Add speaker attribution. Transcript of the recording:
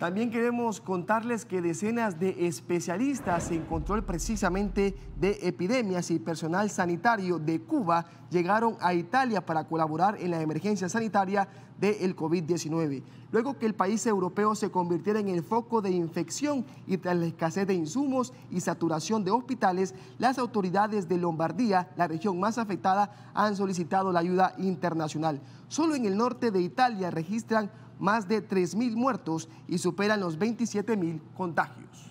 Speaker 1: También queremos contarles que decenas de especialistas en control precisamente de epidemias y personal sanitario de Cuba llegaron a Italia para colaborar en la emergencia sanitaria del COVID-19. Luego que el país europeo se convirtiera en el foco de infección y tras la escasez de insumos y saturación de hospitales, las autoridades de Lombardía, la región más afectada, han solicitado la ayuda internacional. Solo en el norte de Italia registran más de 3.000 muertos y superan los 27.000 contagios.